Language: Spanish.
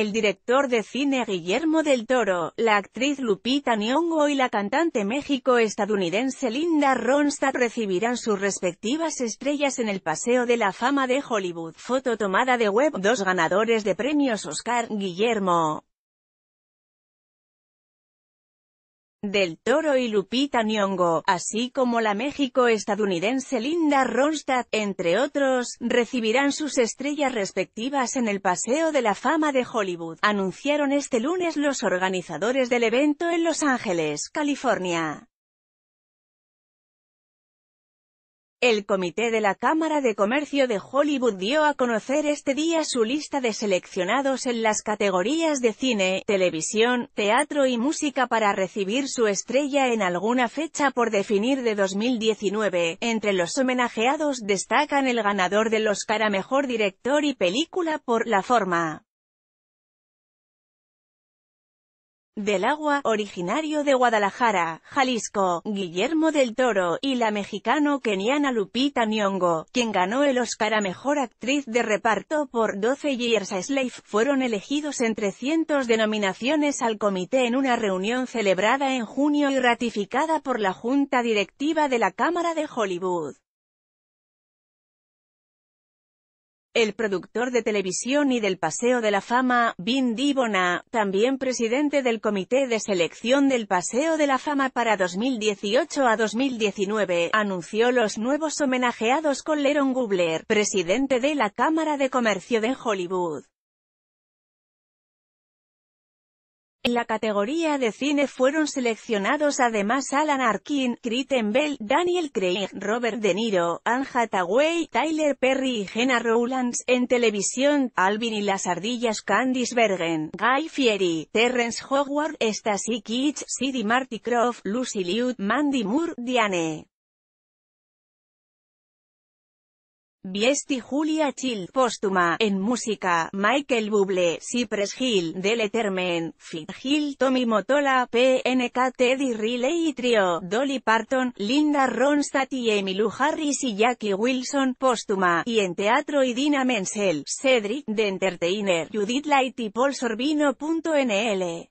el director de cine Guillermo del Toro, la actriz Lupita Nyong'o y la cantante México-estadounidense Linda Ronstadt recibirán sus respectivas estrellas en el Paseo de la Fama de Hollywood. Foto tomada de web. Dos ganadores de premios Oscar, Guillermo del Toro y Lupita Nyong'o, así como la México-estadounidense Linda Ronstadt, entre otros, recibirán sus estrellas respectivas en el Paseo de la Fama de Hollywood, anunciaron este lunes los organizadores del evento en Los Ángeles, California. El Comité de la Cámara de Comercio de Hollywood dio a conocer este día su lista de seleccionados en las categorías de cine, televisión, teatro y música para recibir su estrella en alguna fecha por definir de 2019. Entre los homenajeados destacan el ganador del Oscar a Mejor Director y Película por La Forma. del Agua, originario de Guadalajara, Jalisco, Guillermo del Toro, y la mexicano-keniana Lupita Nyong'o, quien ganó el Oscar a Mejor Actriz de Reparto por 12 Years a Slave, fueron elegidos entre cientos de nominaciones al comité en una reunión celebrada en junio y ratificada por la Junta Directiva de la Cámara de Hollywood. el productor de televisión y del Paseo de la Fama, Vin Dibona, también presidente del Comité de Selección del Paseo de la Fama para 2018 a 2019, anunció los nuevos homenajeados con Leron Gubler, presidente de la Cámara de Comercio de Hollywood. En la categoría de cine fueron seleccionados además Alan Arkin, Kristen Bell, Daniel Craig, Robert De Niro, Anja Hathaway, Tyler Perry y Jenna Rowlands. En televisión, Alvin y las ardillas Candice Bergen, Guy Fieri, Terrence Howard, Stacy Kitsch, Sidney Marty Croft, Lucy Liu, Mandy Moore, Diane. Biesti Julia Chill póstuma, en música, Michael Buble Cypress Hill, Deletermen, Fit Hill, Tommy Motola, PNK, Teddy Riley y Trio, Dolly Parton, Linda Ronstadt y Emilu Harris y Jackie Wilson, póstuma, y en teatro Idina Menzel, Cedric, The Entertainer, Judith Light y Paul Sorbino.nl